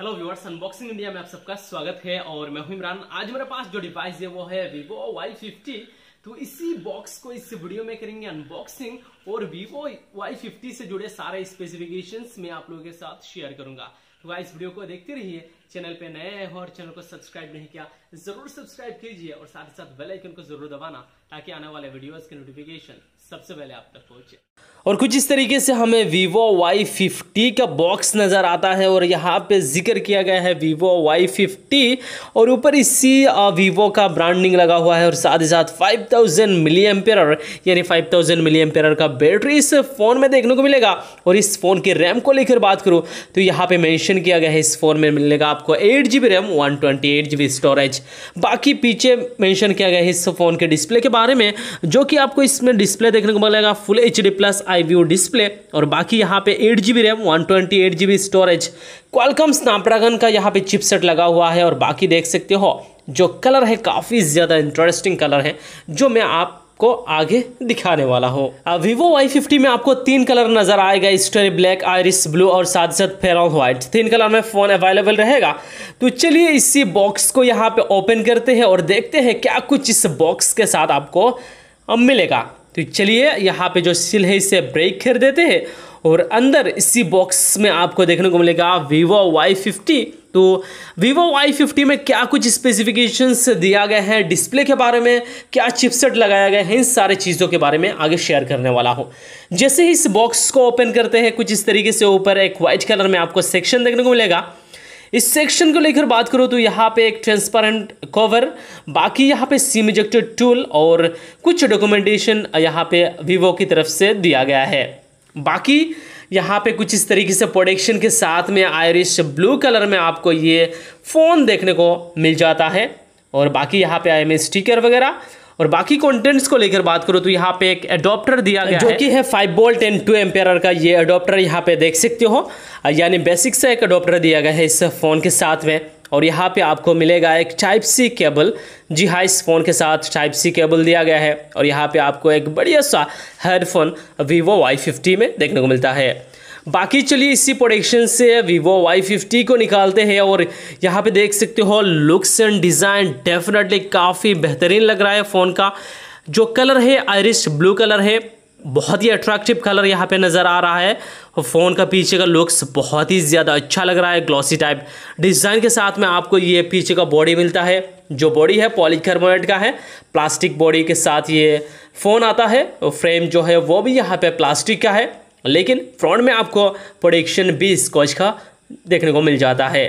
hello viewers unboxing India में आप सबका स्वागत है और मैं हूं इमरान आज मेरे पास जो डिवाइस है वो है वीवो वाई फिफ्टी तो इसी बॉक्स को इस वीडियो में करेंगे अनबॉक्सिंग और वीवो वाई फिफ्टी से जुड़े सारे स्पेसिफिकेशंस मैं आप लोगों के साथ शेयर करूंगा तो इस वीडियो को देखते रहिए चैनल पे नए हैं और चैनल को सब्सक्राइब नहीं किया जरूर सब्सक्राइब कीजिए और साथ ही साथ बेल आइकन को जरूर दबाना ताकि आने वाले वीडियोज के नोटिफिकेशन सबसे पहले आप तक पहुंचे और कुछ इस तरीके से हमें vivo वाई फिफ्टी का बॉक्स नज़र आता है और यहाँ पे जिक्र किया गया है वीवो वाई फिफ्टी और ऊपर इसी वीवो का ब्रांडिंग लगा हुआ है और साथ ही साथ 5000 थाउजेंड मिली एम्पेयर यानी 5000 थाउजेंड मिली एम्पेयर का बैटरी इस फ़ोन में देखने को मिलेगा और इस फ़ोन के रैम को लेकर बात करूँ तो यहाँ पे मैंशन किया गया है इस फ़ोन में मिलेगा आपको eight G RAM one twenty storage बाकी पीछे मैंशन किया गया है इस फ़ोन के डिस्प्ले के बारे में जो कि आपको इसमें डिस्प्ले देखने को मिलेगा full H plus I view display और बाकी यहाँ पे eight G B RAM one twenty eight G B storage Qualcomm Snapdragon का यहाँ पे चिपसेट लगा हुआ है और बाकी देख सकते हो जो कलर है काफ़ी ज़्यादा इंटरेस्टिंग कलर है जो मैं आप को आगे दिखाने वाला हो वीवो वाई फिफ्टी में आपको तीन कलर नजर आएगा स्टोरी ब्लैक आयरिस ब्लू और साथ साथ फेरॉन व्हाइट तीन कलर में फ़ोन अवेलेबल रहेगा तो चलिए इसी बॉक्स को यहाँ पे ओपन करते हैं और देखते हैं क्या कुछ इस बॉक्स के साथ आपको मिलेगा तो चलिए यहाँ पे जो सिल है इसे ब्रेक कर देते हैं और अंदर इसी बॉक्स में आपको देखने को मिलेगा वीवो वाई फिफ्टी तो वीवो वाई फिफ्टी में क्या कुछ स्पेसिफिकेशंस दिया गया है डिस्प्ले के बारे में क्या चिपसेट लगाया गया है इन सारे चीज़ों के बारे में आगे शेयर करने वाला हूँ जैसे ही इस बॉक्स को ओपन करते हैं कुछ इस तरीके से ऊपर एक वाइट कलर में आपको सेक्शन देखने को मिलेगा इस सेक्शन को लेकर बात करो तो यहाँ पे एक ट्रांसपेरेंट कवर बाकी यहाँ पे सिम इजेक्टेड टूल और कुछ डॉक्यूमेंटेशन यहाँ पे वीवो की तरफ से दिया गया है बाकी यहाँ पे कुछ इस तरीके से प्रोडक्शन के साथ में आयरिश ब्लू कलर में आपको ये फ़ोन देखने को मिल जाता है और बाकी यहाँ पे आई एम स्टिकर वगैरह और बाकी कंटेंट्स को लेकर बात करो तो यहाँ पे एक अडोप्टर दिया गया जो कि है five volt and two ampere का ये अडोप्टर यहाँ पे देख सकते हो यानी बेसिक सा एक अडोप्टर दिया गया है इस फ़ोन के साथ में और यहाँ पे आपको मिलेगा एक टाइप सी केबल जी हाँ इस फ़ोन के साथ टाइप सी केबल दिया गया है और यहाँ पे आपको एक बढ़िया सा हेडफोन वीवो वाई फिफ्टी में देखने को मिलता है बाकी चलिए इसी प्रोडक्शन से वीवो वाई फिफ्टी को निकालते हैं और यहाँ पे देख सकते हो लुक्स एंड डिज़ाइन डेफिनेटली काफ़ी बेहतरीन लग रहा है फ़ोन का जो कलर है आयरिश ब्लू कलर है बहुत ही अट्रैक्टिव कलर यहाँ पे नज़र आ रहा है फ़ोन का पीछे का लुक्स बहुत ही ज़्यादा अच्छा लग रहा है ग्लॉसी टाइप डिज़ाइन के साथ में आपको ये पीछे का बॉडी मिलता है जो बॉडी है पॉलीकार्बोनेट का है प्लास्टिक बॉडी के साथ ये फ़ोन आता है फ्रेम जो है वो भी यहाँ पे प्लास्टिक का है लेकिन फ्रंट में आपको प्रोडक्शन भी स्कॉच का देखने को मिल जाता है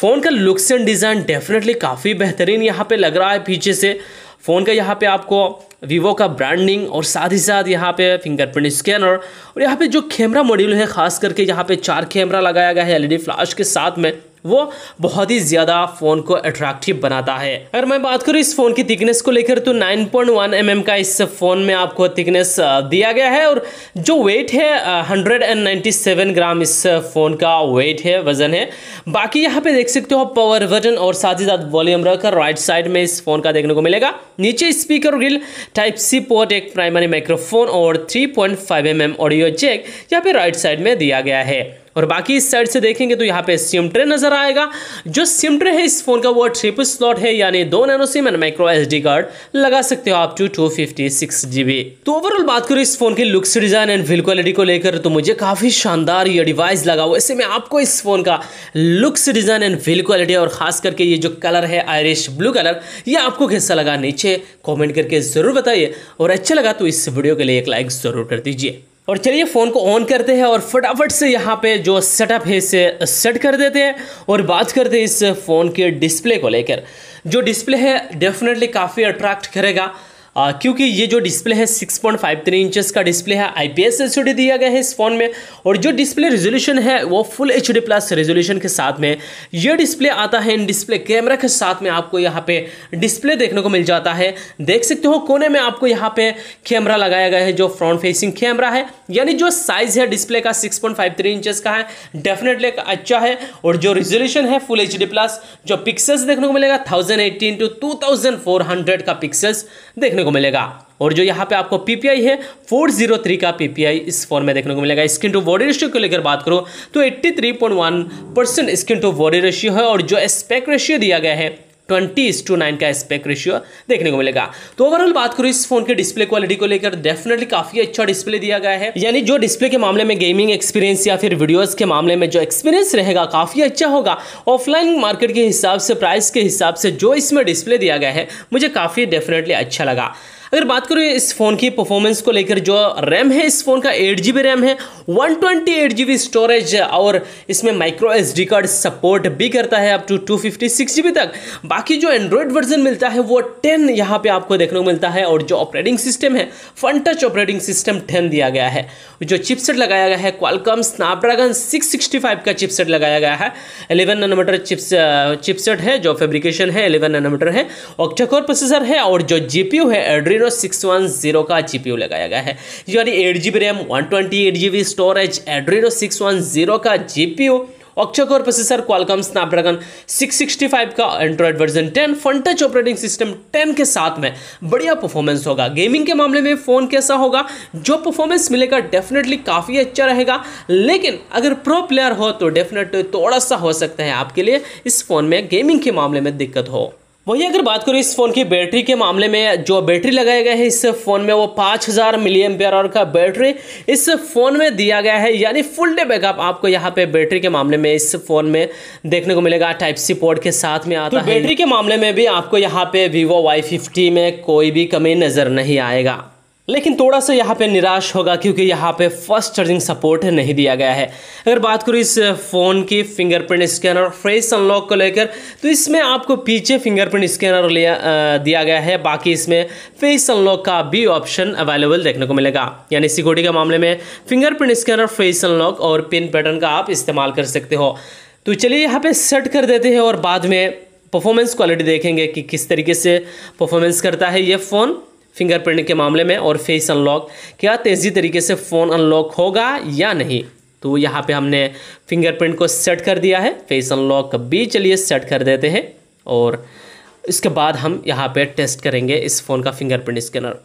फ़ोन का लुक्स एंड डिज़ाइन डेफिनेटली काफ़ी बेहतरीन यहाँ पे लग रहा है पीछे से फ़ोन का यहाँ पे आपको वीवो का ब्रांडिंग और साथ ही साथ यहाँ पे फिंगरप्रिंट स्कैनर और यहाँ पे जो कैमरा मॉड्यूल है खास करके यहाँ पे चार कैमरा लगाया गया है एलईडी फ्लैश के साथ में वो बहुत ही ज़्यादा फ़ोन को अट्रैक्टिव बनाता है अगर मैं बात करूँ इस फ़ोन की थिकनेस को लेकर तो 9.1 पॉइंट mm का इस फ़ोन में आपको थिकनेस दिया गया है और जो वेट है 197 ग्राम इस फ़ोन का वेट है वज़न है बाकी यहाँ पे देख सकते हो पावर बटन और साथ ही साथ वॉल्यूम रखकर राइट साइड में इस फ़ोन का देखने को मिलेगा नीचे speaker grill type C port एक प्राइमरी माइक्रोफोन और थ्री पॉइंट ऑडियो चेक यहाँ पे राइट साइड में दिया गया है और बाकी इस साइड से देखेंगे तो यहाँ पे सिम ट्रे नजर आएगा जो सिम ट्रे है इस फोन का वो ट्रिपल स्लॉट है यानी दो nano SIM and micro S card लगा सकते हो आप two two fifty six GB तो ओवरऑल बात करूँ इस फोन के looks design and build quality को लेकर तो मुझे काफी शानदार ये डिवाइस लगा वैसे मैं आपको इस फोन का looks design and build quality और खास करके ये जो कलर है आयरिश ब्लू कलर ये आपको कैसा लगा नीचे कॉमेंट करके जरूर बताइए और अच्छा लगा तो इस वीडियो के लिए एक लाइक जरूर कर दीजिए और चलिए फ़ोन को ऑन करते हैं और फटाफट से यहाँ पे जो सेटअप है इसे सेट कर देते हैं और बात करते हैं इस फ़ोन के डिस्प्ले को लेकर जो डिस्प्ले है डेफिनेटली काफ़ी अट्रैक्ट करेगा आ, क्योंकि ये जो डिस्प्ले है 6.53 पॉइंट इंचज का डिस्प्ले है आईपीएस एलसीडी दिया गया है इस फ़ोन में और जो डिस्प्ले रेजोल्यूशन है वो फुल एच प्लस रेजोल्यूशन के साथ में ये डिस्प्ले आता है इन डिस्प्ले कैमरा के साथ में आपको यहाँ पे डिस्प्ले देखने को मिल जाता है देख सकते हो कोने में आपको यहाँ पे कैमरा लगाया गया है जो फ्रंट फेसिंग कैमरा है यानी जो साइज़ है डिस्प्ले का सिक्स पॉइंट इंचेस का है डेफिनेटली अच्छा है और जो रेजोल्यूशन है फुल एच प्लस जो पिक्सल्स देखने को मिलेगा thousand eighteen to two thousand four hundred का पिक्सल्स देखने को को मिलेगा और जो यहाँ पे आपको पीपीआई है 403 का पीपीआई इस फोन में देखने को मिलेगा स्किन टू बॉडी रेशियो को लेकर बात करो तो 83.1 percent screen to body ratio है और जो स्पेक रेशियो दिया गया है ट्वेंटी इस टू नाइन का स्पेक रेशियो देखने को मिलेगा तो ओवरऑल बात करूँ इस फोन के डिस्प्ले क्वालिटी को लेकर डेफिनेटली काफी अच्छा डिस्प्ले दिया गया है यानी जो डिस्प्ले के मामले में गेमिंग एक्सपीरियंस या फिर वीडियोस के मामले में जो एक्सपीरियंस रहेगा काफी अच्छा होगा ऑफलाइन मार्केट के हिसाब से प्राइस के हिसाब से जो इसमें डिस्प्ले दिया गया है मुझे काफी डेफिनेटली अच्छा लगा अगर बात करूँ इस फ़ोन की परफॉर्मेंस को लेकर जो रैम है इस फ़ोन का एट जी रैम है वन ट्वेंटी स्टोरेज और इसमें माइक्रो एस कार्ड सपोर्ट भी करता है अप टू टू फिफ्टी तक बाकी जो एंड्रॉयड वर्जन मिलता है वो टेन यहाँ पे आपको देखने को मिलता है और जो ऑपरेटिंग सिस्टम है Funtouch operating system ten दिया गया है जो चिपसेट लगाया गया है क्वालकॉम स्नैपड्रैगन 665 का चिपसेट लगाया गया है 11 नैनोमीटर चिप्स चिपसेट है जो फेब्रिकेशन है 11 नैनोमीटर है ऑक्टाकोर प्रोसेसर है और जो जीपीयू है Adreno six one zero का जी पी यू लगाया गया है यानी eight G B RAM one twenty eight G B storage Adreno six one zero का G P U octa core processor Qualcomm Snapdragon 665 का Android version 10 Funtouch operating system 10 के साथ में बढ़िया परफॉर्मेंस होगा गेमिंग के मामले में फ़ोन कैसा होगा जो परफॉर्मेंस मिलेगा डेफिनेटली काफ़ी अच्छा रहेगा लेकिन अगर प्रो प्लेयर हो तो डेफिनेटली थोड़ा सा हो सकता है आपके लिए इस फ़ोन में गेमिंग के मामले में दिक्कत हो वही अगर बात करें इस फ़ोन की बैटरी के मामले में जो बैटरी लगाया गया है इस फ़ोन में वो 5000 हज़ार मिली एम्पियर का बैटरी इस फ़ोन में दिया गया है यानी फुल डे बैकअप आपको यहाँ पे बैटरी के मामले में इस फ़ोन में देखने को मिलेगा टाइप सी पोर्ट के साथ में आता तो है बैटरी के मामले में भी आपको यहाँ पे वीवो वाई में कोई भी कमी नज़र नहीं आएगा लेकिन थोड़ा सा यहाँ पे निराश होगा क्योंकि यहाँ पे फर्स्ट चार्जिंग सपोर्ट नहीं दिया गया है अगर बात करूँ इस फ़ोन की फिंगरप्रिंट स्कैनर फ्रेस फेस अनलॉक को लेकर तो इसमें आपको पीछे फिंगरप्रिंट स्कैनर लिया दिया गया है बाकी इसमें फेस अनलॉक का भी ऑप्शन अवेलेबल देखने को मिलेगा यानी सिक्योरिटी के मामले में फिंगरप्रिंट स्कैनर फेस अनलॉक और पिन पैटर्न का आप इस्तेमाल कर सकते हो तो चलिए यहाँ पर सेट कर देते हैं और बाद में परफॉर्मेंस क्वालिटी देखेंगे कि किस तरीके से परफॉर्मेंस करता है ये फ़ोन फिंगरप्रिंट के मामले में और फेस अनलॉक क्या तेज़ी तरीके से फ़ोन अनलॉक होगा या नहीं तो यहाँ पे हमने फिंगरप्रिंट को सेट कर दिया है फेस अनलॉक भी चलिए सेट कर देते हैं और इसके बाद हम यहाँ पे टेस्ट करेंगे इस फ़ोन का फिंगरप्रिंट स्कैनर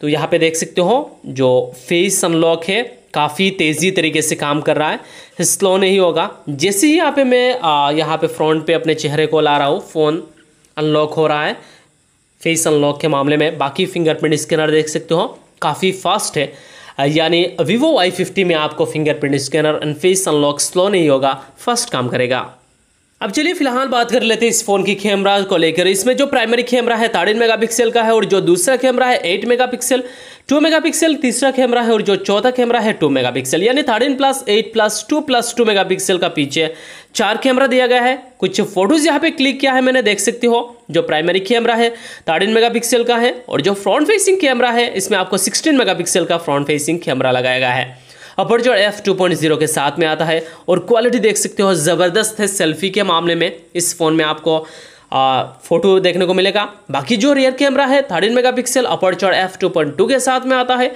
तो यहाँ पे देख सकते हो जो फेस अनलॉक है काफ़ी तेज़ी तरीके से काम कर रहा है स्लो नहीं होगा जैसे ही यहाँ पे मैं यहाँ पे फ्रंट पर अपने चेहरे को ला रहा हूँ फ़ोन अनलॉक हो रहा है फेस अनलॉक के मामले में बाकी फिंगरप्रिंट स्कैनर देख सकते हो काफ़ी फास्ट है यानी वीवो वाई फिफ्टी में आपको fingerprint scanner and face unlock slow नहीं होगा फर्स्ट काम करेगा अब चलिए फिलहाल बात कर लेते हैं इस फोन की कैमरा को लेकर इसमें जो प्राइमरी कैमरा है ताड़ीन मेगापिक्सल का है और जो दूसरा कैमरा है एट मेगापिक्सल टू मेगापिक्सल तीसरा कैमरा है और जो चौथा कैमरा है टू मेगापिक्सल यानी thirteen plus eight plus two plus two megapixel का पीछे चार कैमरा दिया गया है कुछ फोटोज़ यहाँ पे क्लिक किया है मैंने देख सकती हो जो प्राइमरी कैमरा है थर्टीन मेगापिक्सल का है और जो फ्रंट फेसिंग कैमरा है इसमें आपको सिक्सटीन मेगापिक्सल का फ्रंट फेसिंग कैमरा लगाया गया है aperture F two point zero के साथ में आता है और क्वालिटी देख सकते हो ज़बरदस्त है सेल्फी के मामले में इस फ़ोन में आपको आ, फोटो देखने को मिलेगा बाकी जो रियर कैमरा है thirteen megapixel aperture F two point two के साथ में आता है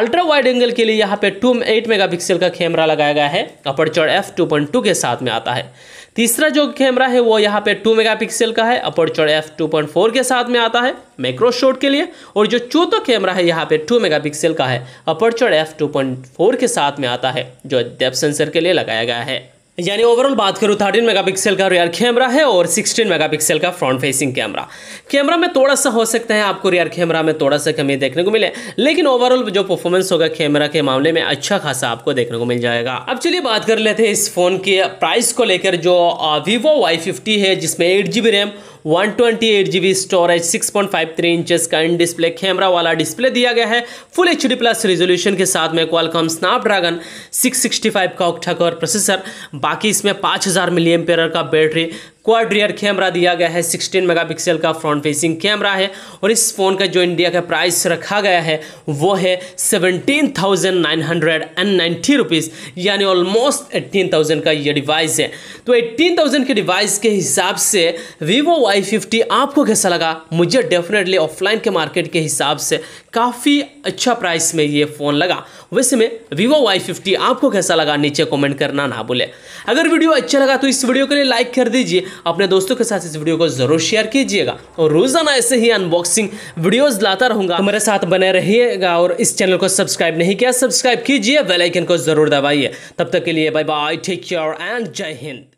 अल्ट्रा वाइड एंगल के लिए यहाँ पे टू एट पिक्सल का कैमरा लगाया गया है aperture F two point two के साथ में आता है तीसरा जो कैमरा है वो यहाँ पे 2 मेगापिक्सल का है अपर्चर f2.4 के साथ में आता है मैक्रो शॉट के लिए और जो चौथा कैमरा है यहाँ पे 2 मेगापिक्सल का है अपर्चर f2.4 के साथ में आता है जो डेप सेंसर के लिए लगाया गया है यानी ओवरऑल बात करूँ थर्टीन मेगापिक्सल का रियर कैमरा है और 16 मेगापिक्सल का फ्रंट फेसिंग कैमरा कैमरा में थोड़ा सा हो सकता है आपको रियर कैमरा में थोड़ा सा कमी देखने को मिले लेकिन ओवरऑल जो परफॉर्मेंस होगा कैमरा के मामले में अच्छा खासा आपको देखने को मिल जाएगा अब चलिए बात कर लेते हैं इस फ़ोन के प्राइस को लेकर जो वीवो वाई है जिसमें eight RAM one twenty eight G B storage six point five three inches का इन डिस्प्ले कैमरा वाला डिस्प्ले दिया गया है full H D plus resolution के साथ में Qualcomm Snapdragon six sixty five का ऑक्टा कोर प्रोसेसर बाकी इसमें पाँच हज़ार मिली एम का बैटरी क्वाड रियर कैमरा दिया गया है 16 मेगापिक्सल का फ्रंट फेसिंग कैमरा है और इस फ़ोन का जो इंडिया का प्राइस रखा गया है वो है seventeen thousand nine hundred and ninety rupees यानी ऑलमोस्ट एट्टीन थाउजेंड का ये डिवाइस है तो एट्टीन थाउजेंड के डिवाइस के हिसाब से वीवो वाई फिफ्टी आपको कैसा लगा मुझे डेफिनेटली ऑफलाइन के मार्केट के हिसाब से काफ़ी अच्छा प्राइस में ये फ़ोन लगा वैसे में वीवो वाई फिफ्टी आपको कैसा लगा नीचे कॉमेंट करना ना भूले अगर वीडियो अच्छा लगा तो इस वीडियो के लिए लाइक कर दीजिए अपने दोस्तों के साथ इस वीडियो को जरूर शेयर कीजिएगा और रोजाना ऐसे ही अनबॉक्सिंग वीडियो लाता रहूंगा मेरे साथ बने रहिएगा और इस चैनल को सब्सक्राइब नहीं किया सब्सक्राइब कीजिए बेलाइकन को जरूर दबाइए तब तक के लिए bye bye take care and जय हिंद